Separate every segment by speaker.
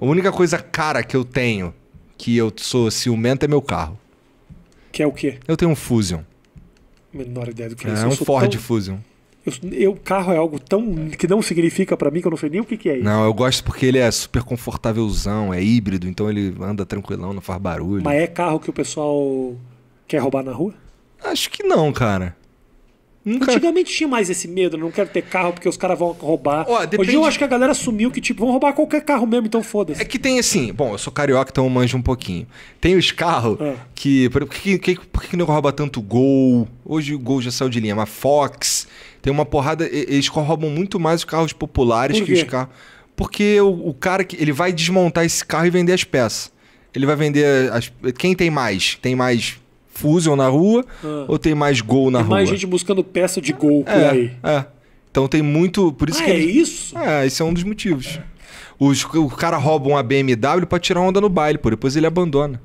Speaker 1: A única coisa cara que eu tenho, que eu sou ciumento, é meu carro. Que é o quê? Eu tenho um Fusion.
Speaker 2: Menor ideia do que é, isso. É um Ford tão... Fusion. Eu, eu, carro é algo tão que não significa para mim que eu não sei nem o que, que é isso. Não,
Speaker 1: eu gosto porque ele é super confortávelzão, é híbrido, então ele anda tranquilão, não faz barulho. Mas
Speaker 2: é carro que o pessoal quer roubar na rua? Acho que
Speaker 1: não, cara.
Speaker 2: Nunca... Antigamente tinha mais esse medo, não quero ter carro porque os caras vão roubar. Ó, depende... Hoje eu acho que a galera assumiu que, tipo, vão roubar qualquer carro mesmo,
Speaker 1: então foda-se. É que tem assim, bom, eu sou carioca, então eu manjo um pouquinho. Tem os carros é. que. Por que, que, por que não rouba tanto gol? Hoje o gol já saiu de linha, mas Fox. Tem uma porrada. Eles roubam muito mais os carros populares que os carros. Porque o, o cara que. Ele vai desmontar esse carro e vender as peças. Ele vai vender. As... Quem tem mais? Tem mais fusion na rua ah. ou tem mais gol na tem rua? mais gente
Speaker 2: buscando peça de gol por é, aí.
Speaker 1: É. Então tem muito. Por isso ah, que é isso? É, esse é um dos motivos. Os, o cara rouba uma BMW pra tirar onda no baile, pô. Depois ele abandona.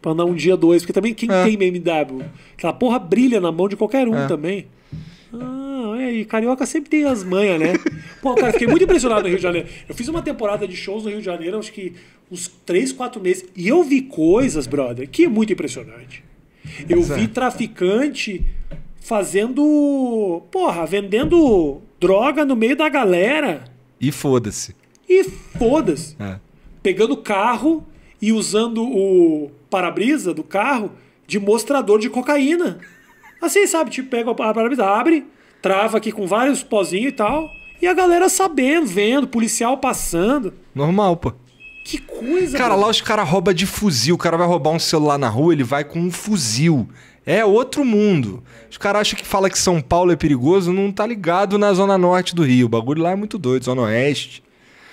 Speaker 1: Pra
Speaker 2: andar um dia, dois. Porque também quem é. tem BMW? Aquela porra brilha na mão de qualquer um é. também. Ah, é, e carioca sempre tem as manhas, né? Pô, cara, fiquei muito impressionado no Rio de Janeiro. Eu fiz uma temporada de shows no Rio de Janeiro, acho que uns 3, 4 meses. E eu vi coisas, brother, que é muito impressionante. Eu Exato. vi traficante fazendo. Porra, vendendo droga no meio da galera.
Speaker 1: E foda-se.
Speaker 2: E foda-se. É. Pegando carro e usando o para-brisa do carro de mostrador de cocaína. Assim, sabe? Tipo, pega o para-brisa, abre, trava aqui com vários pozinhos e tal. E a galera sabendo, vendo, policial passando.
Speaker 1: Normal, pô. Que coisa. Cara, lá os caras roubam de fuzil. O cara vai roubar um celular na rua, ele vai com um fuzil. É outro mundo. Os caras acham que fala que São Paulo é perigoso, não tá ligado na zona norte do Rio. O bagulho lá é muito doido, zona oeste.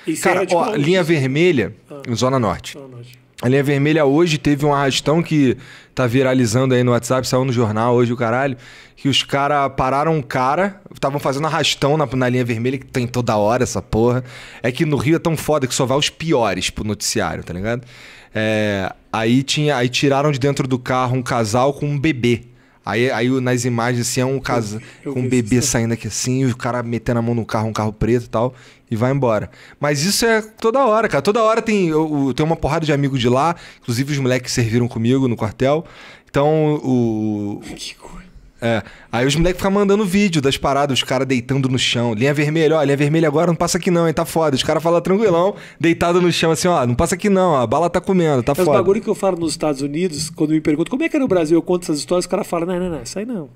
Speaker 1: Isso cara, é ó, linha vermelha, ah. zona norte. Zona norte. A linha vermelha hoje teve um arrastão que tá viralizando aí no WhatsApp, saiu no jornal hoje o caralho, que os caras pararam um cara, estavam fazendo arrastão na, na, linha vermelha, que tem toda hora essa porra. É que no Rio é tão foda que só vai os piores pro noticiário, tá ligado? É, aí, tinha, aí tiraram de dentro do carro um casal com um bebê. Aí, aí nas imagens, assim, é um casa com um bebê isso. saindo aqui assim, o cara metendo a mão no carro, um carro preto e tal, e vai embora. Mas isso é toda hora, cara. Toda hora tem. Eu, eu tenho uma porrada de amigos de lá, inclusive os moleques que serviram comigo no quartel. Então, o. Que coisa. É. Aí os moleques ficam mandando vídeo das paradas, os caras deitando no chão. Linha vermelha, ó, linha vermelha agora não passa aqui não, hein? Tá foda. Os caras falam tranquilão,
Speaker 2: deitado no chão, assim, ó,
Speaker 1: não passa aqui não, ó, a bala tá comendo, tá Mas foda. Os
Speaker 2: bagulho que eu falo nos Estados Unidos, quando me perguntam como é que é no Brasil, eu conto essas histórias, os cara falam não, não, não, isso aí não.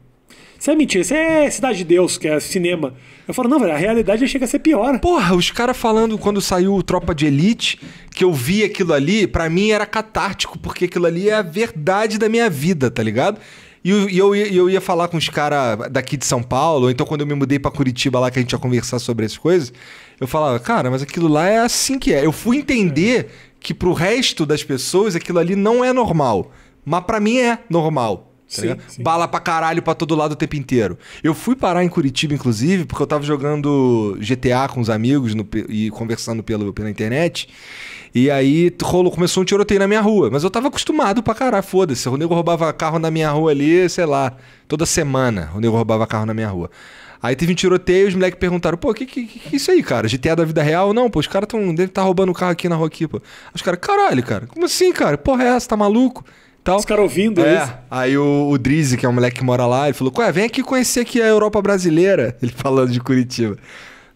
Speaker 2: Isso é mentira, isso é Cidade de Deus, que é cinema. Eu falo, não, velho, a realidade já chega a ser pior. Porra, os caras falando quando saiu o Tropa
Speaker 1: de Elite, que eu vi aquilo ali, para mim era catártico, porque aquilo ali é a verdade da minha vida, tá ligado? E eu, eu, ia falar com os caras daqui de São Paulo, então quando eu me mudei para Curitiba lá, que a gente ia conversar sobre essas coisas, eu falava, cara, mas aquilo lá é assim que é. Eu fui entender é. que pro resto das pessoas aquilo ali não é normal. Mas para mim é normal. Tá sim, sim. Bala pra caralho pra todo lado o tempo inteiro. Eu fui parar em Curitiba, inclusive, porque eu tava jogando GTA com os amigos no, e conversando pelo, pela internet. E aí rolo, começou um tiroteio na minha rua. Mas eu tava acostumado pra caralho, foda-se. O nego roubava carro na minha rua ali, sei lá, toda semana o nego roubava carro na minha rua. Aí teve um tiroteio e os moleques perguntaram: pô, que, que, que, isso aí, cara? GTA da vida real? Não, pô, os caras tão, devem estar tá roubando carro aqui na rua aqui, pô. Os caras, caralho, cara, como assim, cara? Porra, é essa? Tá maluco? tal. Os caras ouvindo é, é. isso. Aí o, o Drizzy, que é um moleque que mora lá, ele falou: Ué, vem aqui conhecer aqui a Europa brasileira. Ele falando de Curitiba.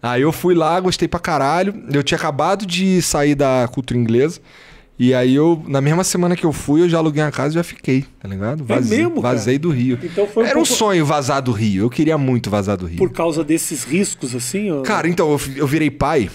Speaker 1: Aí eu fui lá, gostei pra caralho. Eu tinha acabado de sair da cultura inglesa. E aí eu, na mesma semana que eu fui, eu já aluguei a casa e já fiquei, tá ligado? É vazei, é mesmo, vazei do Rio. Então foi um Era um pouco... sonho vazar do Rio. Eu queria muito vazar do Rio.
Speaker 2: Por causa desses riscos, assim? Ou... Cara,
Speaker 1: então eu, eu virei pai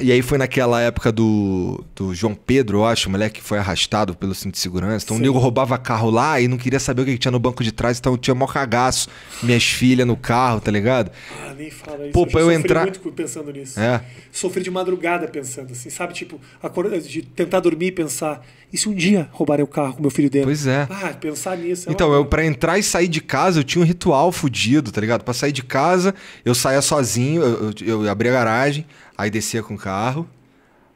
Speaker 1: e aí foi naquela época do, do João Pedro, eu acho, o moleque que foi arrastado pelo cinto de segurança. Então Sim. o nego roubava carro lá e não queria saber o que, tinha no banco de trás, então tinha mó cagaço. Minhas filhas no carro, tá
Speaker 2: ligado? Ah, nem fala isso. Pô, eu, eu entrar... muito pensando nisso. É. Sofri de madrugada pensando, assim, sabe? Tipo, acorda, de tentar dormir e pensar, e se um dia roubarem o carro com meu filho dentro? Pois é. Ah, pensar nisso. É então, uma... eu
Speaker 1: para entrar e sair de casa, eu tinha um ritual fudido, tá ligado? Pra sair de casa, eu saía sozinho, eu, eu, eu abria a garagem, Aí descia com o carro.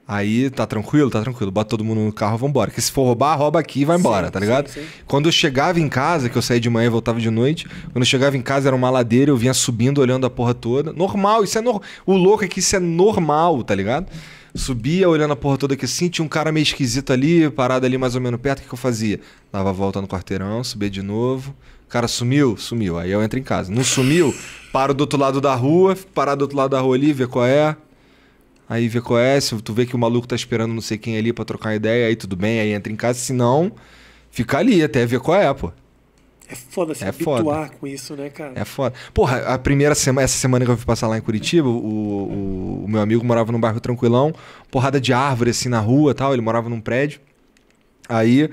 Speaker 1: Aí tá tranquilo, tá tranquilo. Bota todo mundo no carro, vambora. Porque se for roubar, rouba aqui e vai embora, tá sim, tá ligado? Sim, sim. Quando eu chegava em casa, que eu saía de manhã e voltava de noite, quando eu chegava em casa era uma ladeira, eu vinha subindo, olhando a porra toda. Normal, isso é normal. O louco é que isso é normal, tá ligado? Subia olhando a porra toda aqui assim, tinha um cara meio esquisito ali, parado ali mais ou menos perto, o que, que eu fazia? Dava a volta no quarteirão, subia de novo. O cara sumiu? Sumiu. Aí eu entro em casa. Não sumiu? Paro do outro lado da rua, parar do outro lado da rua ali, ver qual é. Aí vê qual é, se tu vê que o maluco tá esperando não sei quem ali pra trocar ideia, aí tudo bem, aí entra em casa. Se não, fica ali até ver qual é, pô.
Speaker 2: É foda se é habituar foda. com isso, né, cara?
Speaker 1: É foda. Porra, a primeira semana, essa semana que eu fui passar lá em Curitiba, o, o, o, meu amigo morava num bairro tranquilão, porrada de árvore assim na rua tal, ele morava num prédio. Aí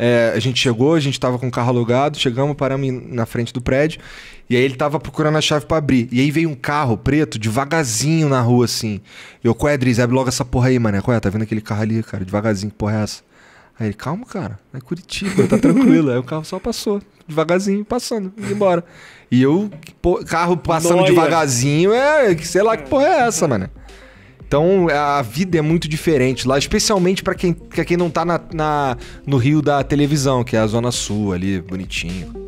Speaker 1: é, a gente chegou, a gente tava com o carro alugado, chegamos, paramos na frente do prédio. E aí ele tava procurando a chave para abrir. E aí veio um carro preto devagarzinho na rua, assim. Eu, qual é, Driz? Abre logo essa porra aí, mano. Qual é? Tá vendo aquele carro ali, cara? Devagarzinho, que porra é essa? Aí ele, calma, cara. É Curitiba, tá tranquilo. aí o carro só passou. Devagarzinho, passando, indo embora. E eu, pô, carro passando Noia. devagarzinho, é, sei lá que porra é essa, mano. Então a vida é muito diferente lá, especialmente para quem, pra quem não tá na, na, no Rio da televisão, que é a Zona Sul ali, bonitinho.